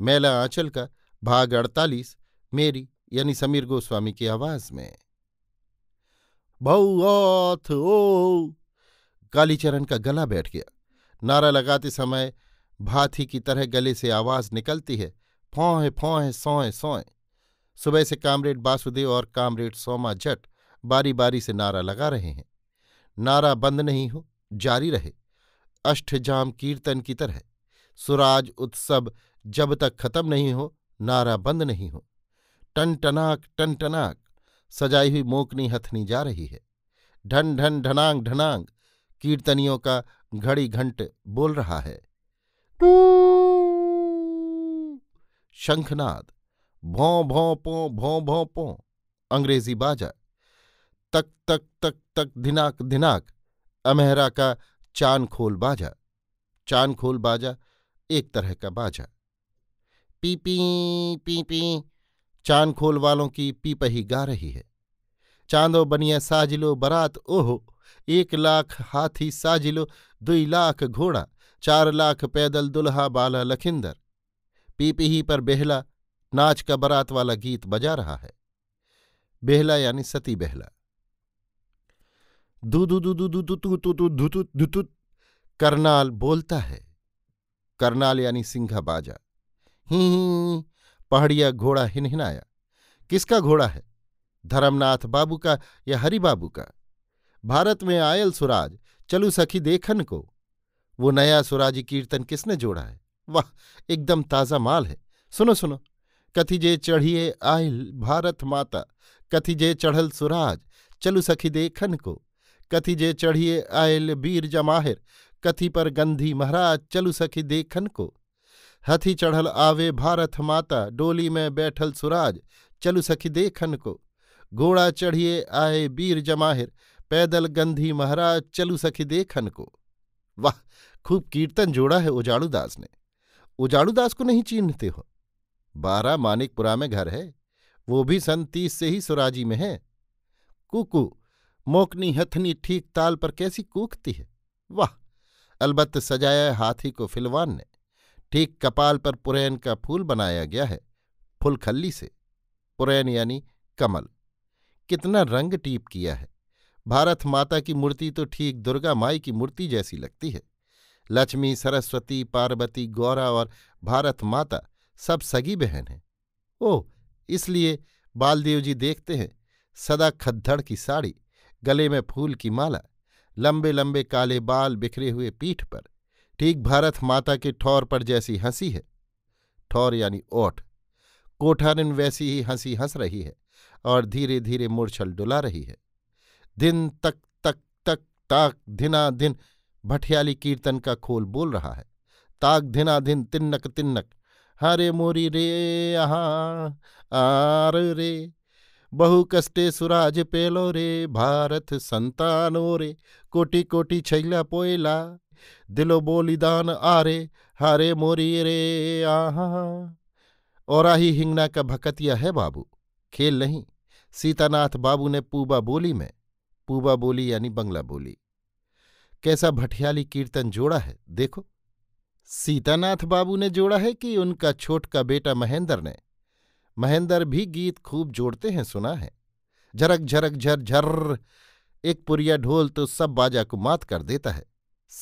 मेला आंचल का भाग अड़तालीस मेरी यानी समीर गोस्वामी की आवाज में भौथ ओ कालीचरण का गला बैठ गया नारा लगाते समय भाथी की तरह गले से आवाज निकलती है फौहें फौहें सौ सौएं सुबह से कामरेड बासुदेव और कामरेड सोमा जट बारी बारी से नारा लगा रहे हैं नारा बंद नहीं हो जारी रहे अष्टजाम कीर्तन की तरह सुराज उत्सव जब तक खत्म नहीं हो नारा बंद नहीं हो टन टनाक टन टनाक सजाई हुई मोकनी हथनी जा रही है ढन ढन ढनांग ढनांग कीर्तनियों का घड़ी घंट बोल रहा है शंखनाद भों भों पों भों भों पों अंग्रेजी बाजा तक तक तक तक धिनाक धिनाक अमेहरा का चान खोल बाजा चान खोल बाजा एक तरह का बाजा पीपी पीपी चांद खोल वालों की पीपही गा रही है चांदो बनिया साजिलो बरात ओहो एक लाख हाथी साजिलो दुई लाख घोड़ा चार लाख पैदल दुल्हा बाला लखिंदर पीपीही पर बेहला नाच का बरात वाला गीत बजा रहा है बेहला यानी सती बेहला करनाल बोलता है करनाल यानी सिंघा बाजा ही हम्म, पहाड़िया घोड़ा हिनहिनाया किसका घोड़ा है धर्मनाथ बाबू का या हरि बाबू का भारत में आयल सुराज चलू सखी देखन को वो नया सुराजी कीर्तन किसने जोड़ा है वाह एकदम ताज़ा माल है सुनो सुनो कथिजे चढ़िए आयल भारत माता कथिजे चढ़ल सुराज चलु सखी देखन को कथिजे चढ़िए आयल बीर जमाहिर कथि पर गंधी महाराज चलु सखी देखन को हथी चढ़ल आवे भारत माता डोली में बैठल सुराज चलु सखी देखन को घोड़ा चढ़िए आए बीर जमाहिर पैदल गंधी महाराज चलु सखी देखन को वाह खूब कीर्तन जोड़ा है उजाड़ूदास ने उजाड़ूदास को नहीं चिन्हते हो बारह मानिकपुरा में घर है वो भी सन तीस से ही सुराजी में है कुकू मोकनी हथनी ठीक ताल पर कैसी कूकती है वाह अलबत्त सजाया हाथी को फिलवान ने ठीक कपाल पर पुरैन का फूल बनाया गया है फुलखल्ली से पुरैन यानी कमल कितना रंग टीप किया है भारत माता की मूर्ति तो ठीक दुर्गा माई की मूर्ति जैसी लगती है लक्ष्मी सरस्वती पार्वती गौरा और भारत माता सब सगी बहन हैं ओह इसलिए बालदेव जी देखते हैं सदा खद्दड़ की साड़ी गले में फूल की माला लंबे लंबे काले बाल बिखरे हुए पीठ पर ठीक भारत माता के ठौर पर जैसी हंसी है ठौर यानी ओठ कोठारिन वैसी ही हंसी हंस रही है और धीरे धीरे मूर्छल डुला रही है दिन तक तक तक ताक धिना दिन भठियाली कीर्तन का खोल बोल रहा है ताक धिना दिन तिन्नक तिन्नक हरे मोरी रे आहा आर रे बहु कष्टे सुराज पेलो रे भारत संतानो रे कोटि कोटि छैला पोयला दिलो बोलीदान आरे हरे मोरी रे आहा आही हिंगना का भकतिया है बाबू खेल नहीं सीतानाथ बाबू ने पूबा बोली में पूबा बोली यानी बंगला बोली कैसा भटियाली कीर्तन जोड़ा है देखो सीतानाथ बाबू ने जोड़ा है कि उनका छोट का बेटा महेंद्र ने महेंद्र भी गीत खूब जोड़ते हैं सुना है झरक झरक झर झर एक पुरिया ढोल तो सब बाजा को मात कर देता है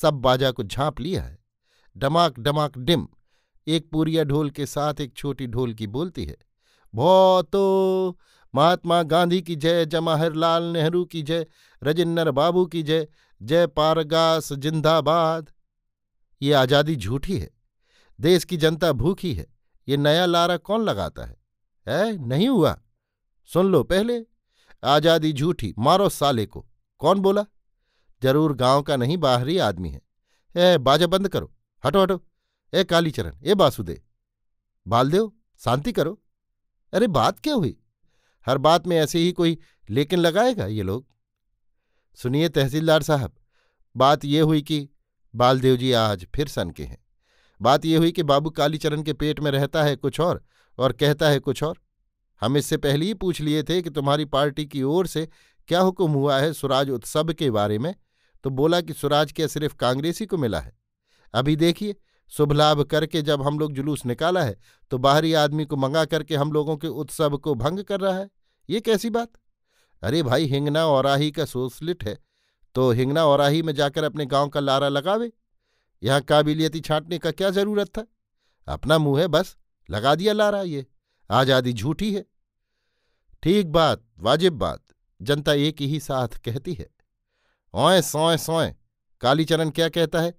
सब बाजा को झांप लिया है डमाक डमाक डिम एक पूरिया ढोल के साथ एक छोटी ढोल की बोलती है भौतो महात्मा गांधी की जय जवाहरलाल नेहरू की जय रजिन्नर बाबू की जय जय पारगास जिंदाबाद ये आज़ादी झूठी है देश की जनता भूखी है ये नया लारा कौन लगाता है है नहीं हुआ सुन लो पहले आज़ादी झूठी मारो साले को कौन बोला जरूर गांव का नहीं बाहरी आदमी है ए बाजा बंद करो हटो हटो ए कालीचरण ए बासुदेव बालदेव शांति करो अरे बात क्या हुई हर बात में ऐसे ही कोई लेकिन लगाएगा ये लोग सुनिए तहसीलदार साहब बात ये हुई कि बालदेव जी आज फिर सन के हैं बात ये हुई कि बाबू कालीचरण के पेट में रहता है कुछ और और कहता है कुछ और हम इससे पहले ही पूछ लिए थे कि तुम्हारी पार्टी की ओर से क्या हुक्म हुआ है सुराज उत्सव के बारे में तो बोला कि स्वराज क्या सिर्फ कांग्रेसी को मिला है अभी देखिए शुभ लाभ करके जब हम लोग जुलूस निकाला है तो बाहरी आदमी को मंगा करके हम लोगों के उत्सव को भंग कर रहा है ये कैसी बात अरे भाई हिंगना औराही का सोसलिट है तो हिंगना औराही में जाकर अपने गांव का लारा लगावे यहाँ काबिलियती छांटने का क्या जरूरत था अपना मुंह है बस लगा दिया लारा ये आज़ादी झूठी है ठीक बात वाजिब बात जनता एक ही साथ कहती है ओए सोए सोए कालीचरण क्या कहता है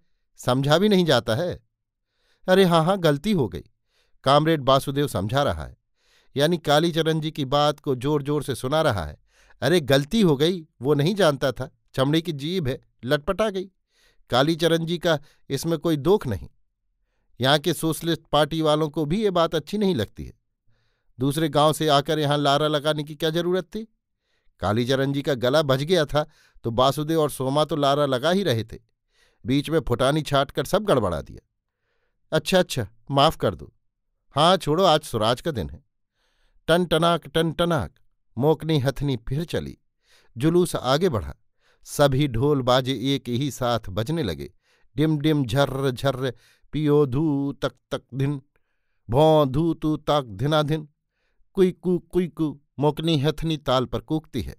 समझा भी नहीं जाता है अरे हाँ हाँ गलती हो गई कामरेड वासुदेव समझा रहा है यानी कालीचरण जी की बात को जोर जोर से सुना रहा है अरे गलती हो गई वो नहीं जानता था चमड़े की जीभ है लटपटा गई कालीचरण जी का इसमें कोई दोख नहीं यहाँ के सोशलिस्ट पार्टी वालों को भी ये बात अच्छी नहीं लगती है दूसरे गांव से आकर यहाँ लारा लगाने की क्या जरूरत थी कालीचरण जी का गला बज गया था तो बासुदेव और सोमा तो लारा लगा ही रहे थे बीच में फुटानी छाट कर सब गड़बड़ा दिया अच्छा अच्छा माफ कर दो हाँ छोड़ो आज सुराज का दिन है टन टनाक टन टनाक मोकनी हथनी फिर चली जुलूस आगे बढ़ा सभी ढोल बाजे एक ही साथ बजने लगे डिम डिम झर्र झर्र पियो धू तक तक धिन भौ धू तू तक धिना धिन कुई कु कुई कु मोकनी हथनी ताल पर कूकती है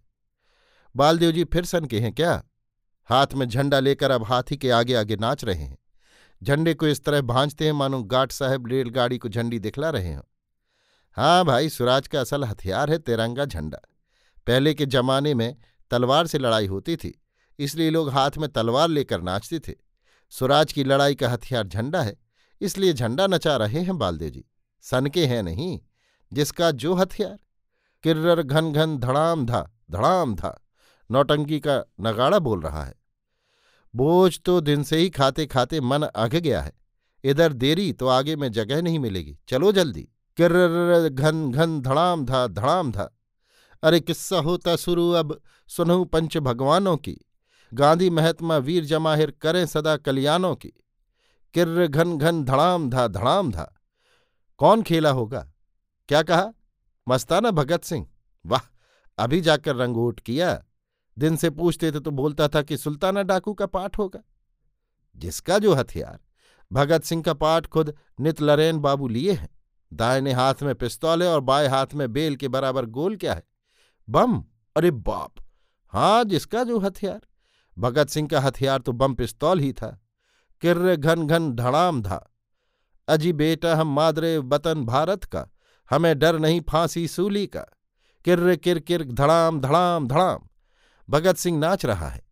बालदेव जी फिर सन के हैं क्या हाथ में झंडा लेकर अब हाथी के आगे आगे नाच रहे हैं झंडे को इस तरह भांजते हैं मानो गाट साहब रेलगाड़ी को झंडी दिखला रहे हों हाँ भाई सुराज का असल हथियार है तिरंगा झंडा पहले के जमाने में तलवार से लड़ाई होती थी इसलिए लोग हाथ में तलवार लेकर नाचते थे सुराज की लड़ाई का हथियार झंडा है इसलिए झंडा नचा रहे हैं बालदेव जी सनके हैं नहीं जिसका जो हथियार किर्रर घन घन धड़ाम धा धड़ाम धा नौटंकी का नगाड़ा बोल रहा है बोझ तो दिन से ही खाते खाते मन अघ गया है इधर देरी तो आगे में जगह नहीं मिलेगी चलो जल्दी किर्र घन घन धड़ाम धा धड़ाम धा अरे किस्सा होता शुरू अब सुनहु पंच भगवानों की गांधी महात्मा वीर जमाहिर करें सदा कल्याणों की किर्र घन घन धड़ाम धा धड़ाम धा कौन खेला होगा क्या कहा मस्ताना भगत सिंह वाह अभी जाकर रंगोट किया दिन से पूछते थे तो बोलता था कि सुल्ताना डाकू का पाठ होगा जिसका जो हथियार भगत सिंह का पाठ खुद नितलरेन बाबू लिए हैं दाहिने हाथ में पिस्तौल है और बाएं हाथ में बेल के बराबर गोल क्या है बम अरे बाप हाँ जिसका जो हथियार भगत सिंह का हथियार तो बम पिस्तौल ही था किर्र घन घन धड़ाम धा अजी बेटा हम मादरे वतन भारत का हमें डर नहीं फांसी सूली का किर्र किर किर धड़ाम धड़ाम धड़ाम भगत सिंह नाच रहा है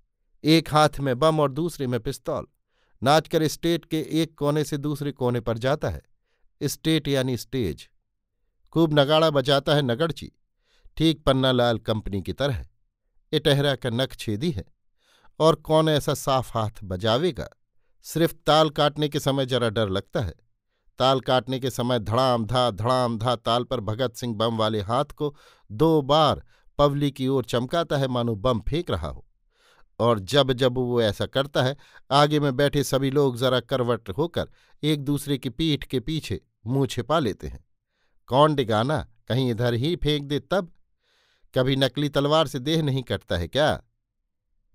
एक हाथ में बम और दूसरे में पिस्तौल नाचकर स्टेट के एक कोने से दूसरे कोने पर जाता है स्टेट यानी स्टेज खूब नगाड़ा बजाता है नगड़ची ठीक पन्नालाल कंपनी की तरह इटहरा का नख छेदी है और कौन ऐसा साफ हाथ बजावेगा सिर्फ ताल काटने के समय जरा डर लगता है ताल काटने के समय धड़ाम धा धड़ाम धा ताल पर भगत सिंह बम वाले हाथ को दो बार पवली की ओर चमकाता है मानो बम फेंक रहा हो और जब जब वो ऐसा करता है आगे में बैठे सभी लोग जरा करवट होकर एक दूसरे की पीठ के पीछे मुंह छिपा लेते हैं कौन डिगाना कहीं इधर ही फेंक दे तब कभी नकली तलवार से देह नहीं कटता है क्या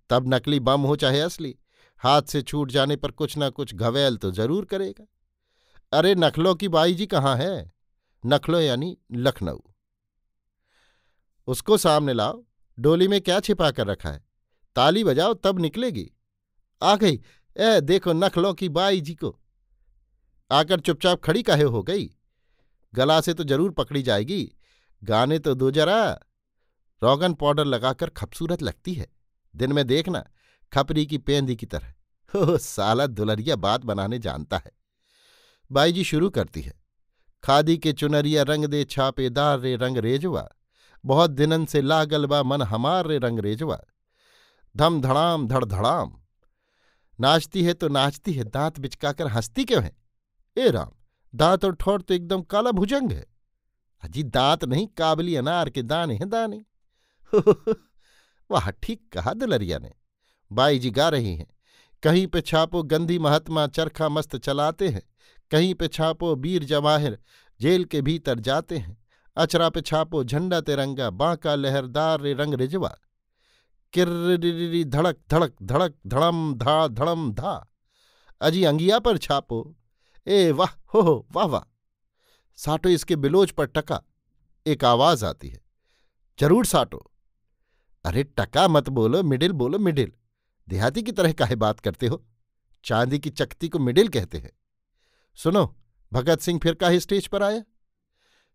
तब नकली बम हो चाहे असली हाथ से छूट जाने पर कुछ ना कुछ घवेल तो जरूर करेगा अरे नखलो की बाई जी कहाँ है नखलो यानी लखनऊ उसको सामने लाओ डोली में क्या छिपा कर रखा है ताली बजाओ तब निकलेगी आ गई ए देखो नखलों की बाई जी को आकर चुपचाप खड़ी कहे हो गई गला से तो जरूर पकड़ी जाएगी गाने तो दो जरा रोगन पाउडर लगाकर खूबसूरत लगती है दिन में देखना खपरी की पेंदी की तरह हो साला दुलरिया बात बनाने जानता है बाई जी शुरू करती है खादी के चुनरिया रंग दे छापेदार रे रंग रेजवा बहुत दिनन से लागल बा मन हमार रे रंग रेजवा धम धड़ाम धड़ धड़ाम नाचती है तो नाचती है दांत बिचकाकर हंसती क्यों है ए राम दांत और ठोर तो एकदम काला भुजंग है अजी दांत नहीं काबली अनार के दाने हैं दाने वाह ठीक कहा दुलरिया ने बाई जी गा रही हैं कहीं पे छापो गंदी महात्मा चरखा मस्त चलाते हैं कहीं पे छापो बीर जवाहिर जेल के भीतर जाते हैं अचरा पे छापो झंडा तिरंगा बांका लहरदार रंग रिजवा किर्री धड़क धड़क धड़क धड़म धा धड़म धा अजी अंगिया पर छापो ए वाह हो हो वाह वाह साटो इसके बिलोज पर टका एक आवाज आती है जरूर साटो अरे टका मत बोलो मिडिल बोलो मिडिल देहाती की तरह काहे बात करते हो चांदी की चकती को मिडिल कहते हैं सुनो भगत सिंह फिर का ही स्टेज पर आया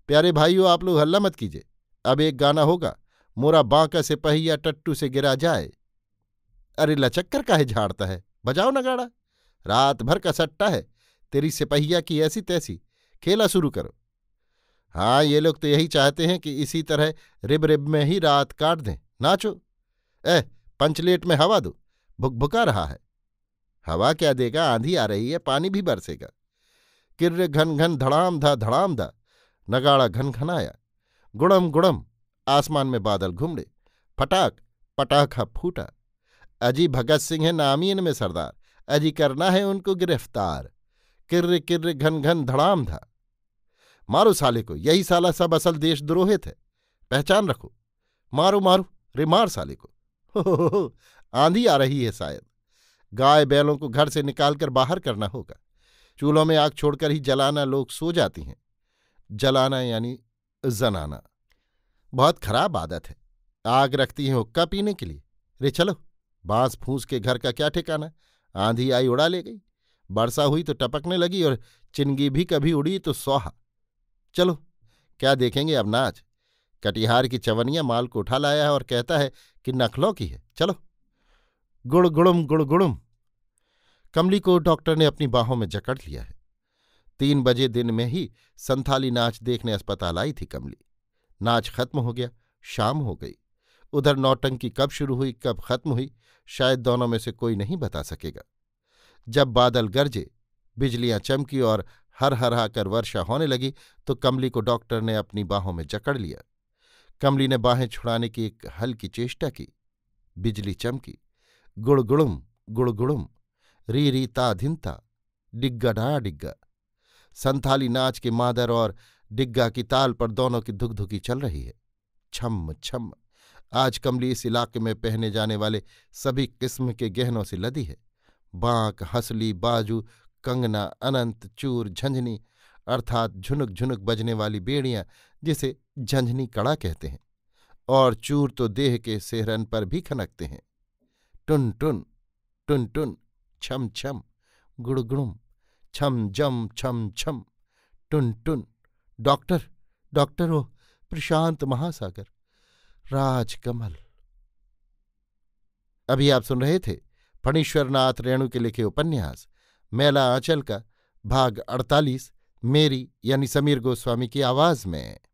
प्यारे भाइयों आप लोग हल्ला मत कीजिए अब एक गाना होगा मोरा बांका से पहिया टट्टू से गिरा जाए अरे लचक्कर काहे झाड़ता है बजाओ नगाड़ा रात भर का सट्टा है तेरी सिपहिया की ऐसी तैसी खेला शुरू करो हाँ ये लोग तो यही चाहते हैं कि इसी तरह रिब रिब में ही रात काट दें नाचो ऐह पंचलेट में हवा दो भुक भुका रहा है हवा क्या देगा आंधी आ रही है पानी भी बरसेगा किर्रे घन घन धड़ाम धा धड़ाम धा नगाड़ा घन घनाया गुड़म गुड़म आसमान में बादल घुमड़े फटाक पटाखा फूटा अजी भगत सिंह है नामी इनमें सरदार अजी करना है उनको गिरफ्तार किर्र किर्र घन घन धड़ाम धा मारो साले को यही साला सब असल द्रोहित है पहचान रखो मारो मारो रे मार साले को हो, हो, हो आंधी आ रही है शायद गाय बैलों को घर से निकालकर बाहर करना होगा चूल्हों में आग छोड़कर ही जलाना लोग सो जाती हैं जलाना यानी जनाना बहुत खराब आदत है आग रखती हैं हुक्का पीने के लिए रे चलो बांस फूस के घर का क्या ठिकाना आंधी आई उड़ा ले गई वर्षा हुई तो टपकने लगी और चिनगी भी कभी उड़ी तो सोहा चलो क्या देखेंगे अब नाच कटिहार की चवनिया माल को उठा लाया है और कहता है कि नखलों की है चलो गुड़ गुड़ुम गुड़ गुड़ुम कमली को डॉक्टर ने अपनी बाहों में जकड़ लिया है तीन बजे दिन में ही संथाली नाच देखने अस्पताल आई थी कमली नाच खत्म हो गया शाम हो गई उधर नौटंकी कब शुरू हुई कब खत्म हुई शायद दोनों में से कोई नहीं बता सकेगा जब बादल गरजे बिजलियां चमकी और हर हरा कर वर्षा होने लगी तो कमली को डॉक्टर ने अपनी बाहों में जकड़ लिया कमली ने बाहें छुड़ाने की एक हल्की चेष्टा की बिजली चमकी गुड़गुड़ुम गुड़गुड़ुम री री ताधिनता डिग्गा डाया डिग्गा संथाली नाच के मादर और डिग्गा की ताल पर दोनों की धुकधुकी चल रही है छम छम आज कमली इस इलाके में पहने जाने वाले सभी किस्म के गहनों से लदी है बांक हंसली बाजू कंगना अनंत चूर झंझनी अर्थात झुनुक झुनुक बजने वाली बेड़ियां जिसे झंझनी कड़ा कहते हैं और चूर तो देह के सेहरन पर भी खनकते हैं टुन टुन टुन टुन छम छम गुड़गुड़ुम छम जम छम छम टुन टुन डॉक्टर डॉक्टर ओ प्रशांत महासागर राजकमल अभी आप सुन रहे थे फणीश्वरनाथ रेणु के लिखे उपन्यास मेला आंचल का भाग 48 मेरी यानी समीर गोस्वामी की आवाज में